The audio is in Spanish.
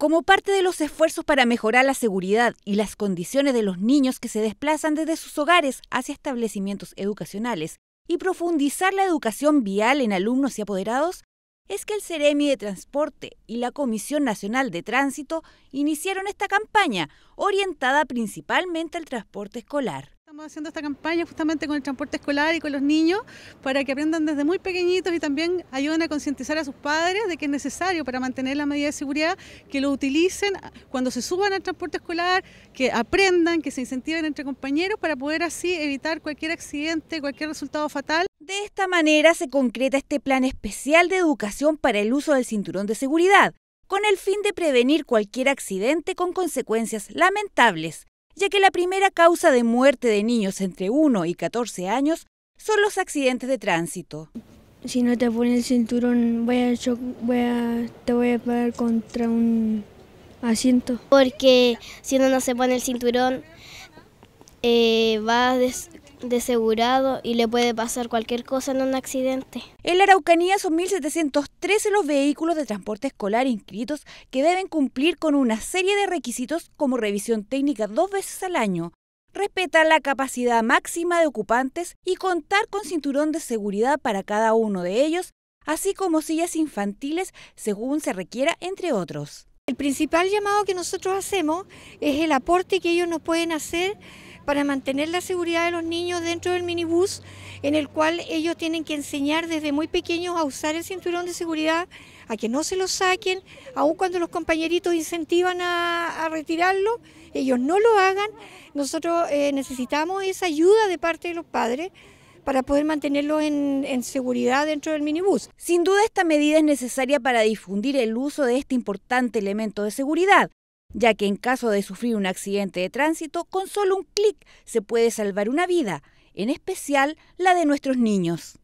Como parte de los esfuerzos para mejorar la seguridad y las condiciones de los niños que se desplazan desde sus hogares hacia establecimientos educacionales y profundizar la educación vial en alumnos y apoderados, es que el Ceremi de Transporte y la Comisión Nacional de Tránsito iniciaron esta campaña orientada principalmente al transporte escolar haciendo esta campaña justamente con el transporte escolar y con los niños para que aprendan desde muy pequeñitos y también ayuden a concientizar a sus padres de que es necesario para mantener la medida de seguridad que lo utilicen cuando se suban al transporte escolar, que aprendan, que se incentiven entre compañeros para poder así evitar cualquier accidente, cualquier resultado fatal. De esta manera se concreta este plan especial de educación para el uso del cinturón de seguridad, con el fin de prevenir cualquier accidente con consecuencias lamentables ya que la primera causa de muerte de niños entre 1 y 14 años son los accidentes de tránsito. Si no te pones el cinturón, voy a voy te voy a parar contra un asiento. Porque si uno no se pone el cinturón, eh, va des desegurado y le puede pasar cualquier cosa en un accidente. En la Araucanía son 1.713 los vehículos de transporte escolar inscritos que deben cumplir con una serie de requisitos como revisión técnica dos veces al año, respetar la capacidad máxima de ocupantes y contar con cinturón de seguridad para cada uno de ellos, así como sillas infantiles según se requiera, entre otros. El principal llamado que nosotros hacemos es el aporte que ellos nos pueden hacer para mantener la seguridad de los niños dentro del minibús, en el cual ellos tienen que enseñar desde muy pequeños a usar el cinturón de seguridad, a que no se lo saquen, aun cuando los compañeritos incentivan a, retirarlo, ellos no lo hagan. Nosotros eh, necesitamos esa ayuda de parte de los padres para poder mantenerlos en, seguridad dentro del minibús. Sin duda esta medida es necesaria para difundir el uso de este importante elemento de seguridad, ya que en caso de sufrir un accidente de tránsito, con solo un clic se puede salvar una vida, en especial la de nuestros niños.